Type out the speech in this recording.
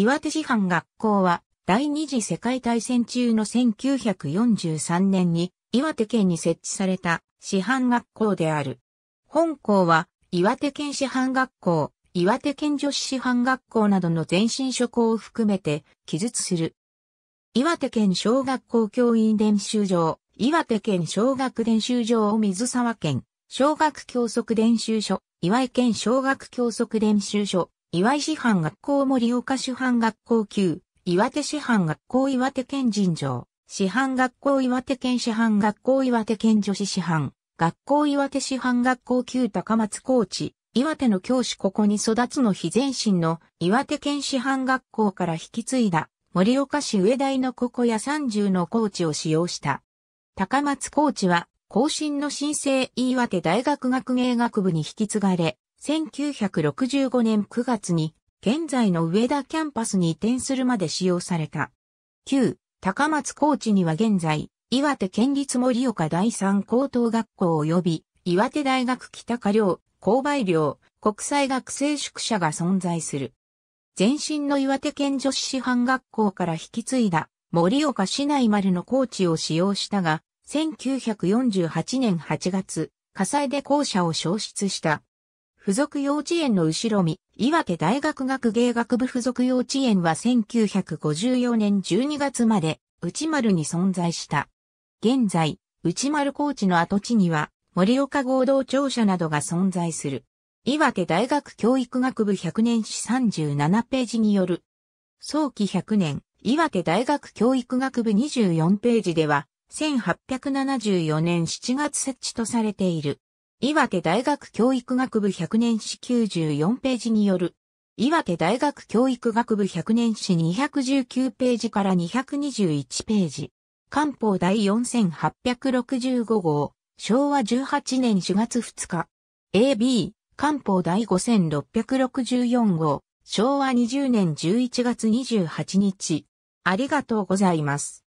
岩手師範学校は、第二次世界大戦中の1943年に、岩手県に設置された師範学校である。本校は、岩手県師範学校、岩手県女子師範学校などの前身諸校を含めて記述する。岩手県小学校教員練習場、岩手県小学練習場を水沢県、小学教則練習所、岩井県小学教則練習所、岩井師範学校森岡師範学校級、岩手師範学校岩手県人情、師範学校岩手県師範学校岩手県女子師範、学校岩手師範学校級高松高知、岩手の教師ここに育つの非前身の岩手県師範学校から引き継いだ森岡市上台のここや30の高知を使用した。高松高知は、後進の新生岩手大学学芸学部に引き継がれ、1965年9月に、現在の上田キャンパスに移転するまで使用された。旧、高松高知には現在、岩手県立森岡第三高等学校及び、岩手大学北下寮、購買寮、国際学生宿舎が存在する。前身の岩手県女子師範学校から引き継いだ、森岡市内丸の高知を使用したが、1948年8月、火災で校舎を消失した。附属幼稚園の後ろ見、岩手大学学芸学部附属幼稚園は1954年12月まで内丸に存在した。現在、内丸高地の跡地には森岡合同庁舎などが存在する。岩手大学教育学部100年史37ページによる。早期100年、岩手大学教育学部24ページでは、1874年7月設置とされている。岩手大学教育学部100年史94ページによる、岩手大学教育学部100年史219ページから221ページ、官報第4865号、昭和18年4月2日、AB、官報第5664号、昭和20年11月28日、ありがとうございます。